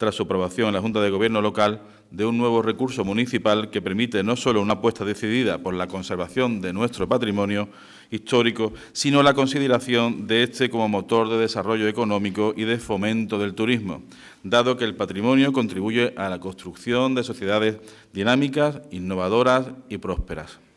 tras su aprobación en la Junta de Gobierno local, de un nuevo recurso municipal que permite no solo una apuesta decidida por la conservación de nuestro patrimonio histórico, sino la consideración de este como motor de desarrollo económico y de fomento del turismo, dado que el patrimonio contribuye a la construcción de sociedades dinámicas, innovadoras y prósperas.